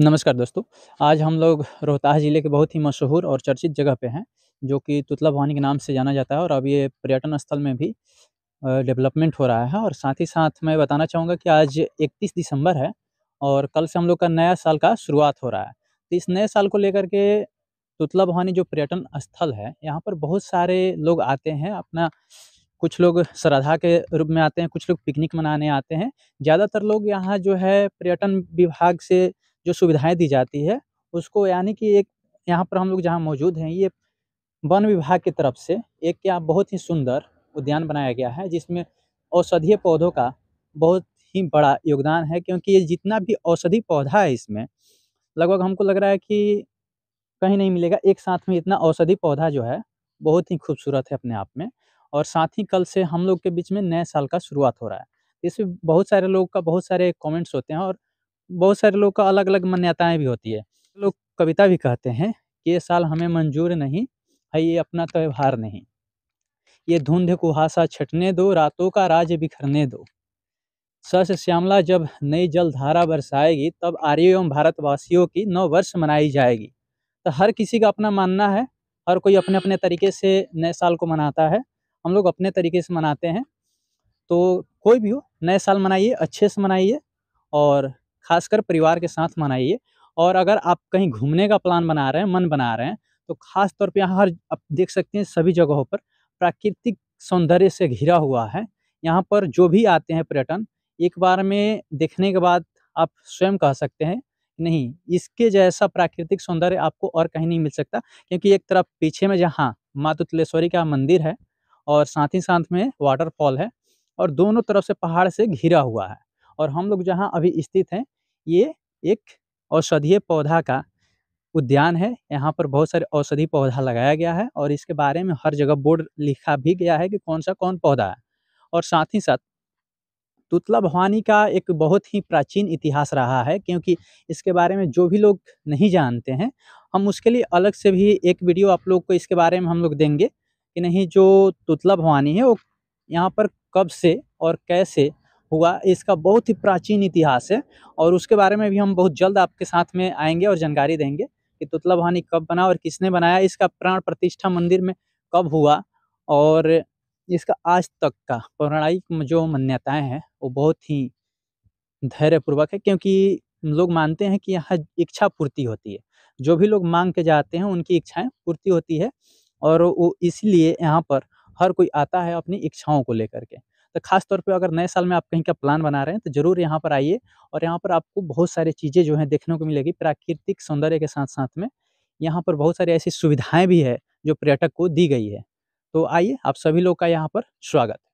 नमस्कार दोस्तों आज हम लोग रोहतास ज़िले के बहुत ही मशहूर और चर्चित जगह पे हैं जो कि तुतला भवानी के नाम से जाना जाता है और अब ये पर्यटन स्थल में भी डेवलपमेंट हो रहा है और साथ ही साथ मैं बताना चाहूँगा कि आज 31 दिसंबर है और कल से हम लोग का नया साल का शुरुआत हो रहा है तो इस नए साल को लेकर के तुतला भवानी जो पर्यटन स्थल है यहाँ पर बहुत सारे लोग आते हैं अपना कुछ लोग श्रद्धा के रूप में आते हैं कुछ लोग पिकनिक मनाने आते हैं ज़्यादातर लोग यहाँ जो है पर्यटन विभाग से जो सुविधाएँ दी जाती है उसको यानी कि एक यहाँ पर हम लोग जहाँ मौजूद हैं ये वन विभाग की तरफ से एक क्या बहुत ही सुंदर उद्यान बनाया गया है जिसमें औषधीय पौधों का बहुत ही बड़ा योगदान है क्योंकि ये जितना भी औषधि पौधा है इसमें लगभग हमको लग रहा है कि कहीं नहीं मिलेगा एक साथ में इतना औषधि पौधा जो है बहुत ही खूबसूरत है अपने आप में और साथ ही कल से हम लोग के बीच में नए साल का शुरुआत हो रहा है इसमें बहुत सारे लोग का बहुत सारे कमेंट्स होते हैं और बहुत सारे लोग का अलग अलग मान्यताएं भी होती है लोग कविता भी कहते हैं कि ये साल हमें मंजूर नहीं है ये अपना त्यौहार नहीं ये धुंध कुहासा छटने दो रातों का राज बिखरने दो सस श्यामला जब नई जल धारा बरसाएगी तब आर्य एवं भारतवासियों की नौ वर्ष मनाई जाएगी तो हर किसी का अपना मानना है हर कोई अपने अपने तरीके से नए साल को मनाता है हम लोग अपने तरीके से मनाते हैं तो कोई भी हो नए साल मनाइए अच्छे से मनाइए और खासकर परिवार के साथ मनाइए और अगर आप कहीं घूमने का प्लान बना रहे हैं मन बना रहे हैं तो ख़ास तौर पे यहाँ हर आप देख सकते हैं सभी जगहों पर प्राकृतिक सौंदर्य से घिरा हुआ है यहाँ पर जो भी आते हैं पर्यटन एक बार में देखने के बाद आप स्वयं कह सकते हैं नहीं इसके जैसा प्राकृतिक सौंदर्य आपको और कहीं नहीं मिल सकता क्योंकि एक तरफ पीछे में जहाँ मातुतलेश्वरी का मंदिर है और साथ ही साथ में वाटरफॉल है और दोनों तरफ से पहाड़ से घिरा हुआ है और हम लोग जहाँ अभी स्थित हैं ये एक औषधीय पौधा का उद्यान है यहाँ पर बहुत सारे औषधि पौधा लगाया गया है और इसके बारे में हर जगह बोर्ड लिखा भी गया है कि कौन सा कौन पौधा है और साथ ही साथ तुतला भवानी का एक बहुत ही प्राचीन इतिहास रहा है क्योंकि इसके बारे में जो भी लोग नहीं जानते हैं हम उसके लिए अलग से भी एक वीडियो आप लोग को इसके बारे में हम लोग देंगे कि नहीं जो तुतला भवानी है वो यहाँ पर कब से और कैसे हुआ इसका बहुत ही प्राचीन इतिहास है और उसके बारे में भी हम बहुत जल्द आपके साथ में आएंगे और जानकारी देंगे कि तुतला भवानी कब बना और किसने बनाया इसका प्राण प्रतिष्ठा मंदिर में कब हुआ और इसका आज तक का पौराणिक जो मान्यताएं हैं वो बहुत ही धैर्यपूर्वक है क्योंकि लोग मानते हैं कि यहाँ इच्छा पूर्ति होती है जो भी लोग मांग के जाते हैं उनकी इच्छाएं पूर्ति होती है और वो इसलिए यहाँ पर हर कोई आता है अपनी इच्छाओं को लेकर के तो खास तौर पे अगर नए साल में आप कहीं का प्लान बना रहे हैं तो ज़रूर यहाँ पर आइए और यहाँ पर आपको बहुत सारी चीज़ें जो हैं देखने को मिलेगी प्राकृतिक सौंदर्य के साथ साथ में यहाँ पर बहुत सारी ऐसी सुविधाएँ भी है जो पर्यटक को दी गई है तो आइए आप सभी लोग का यहाँ पर स्वागत है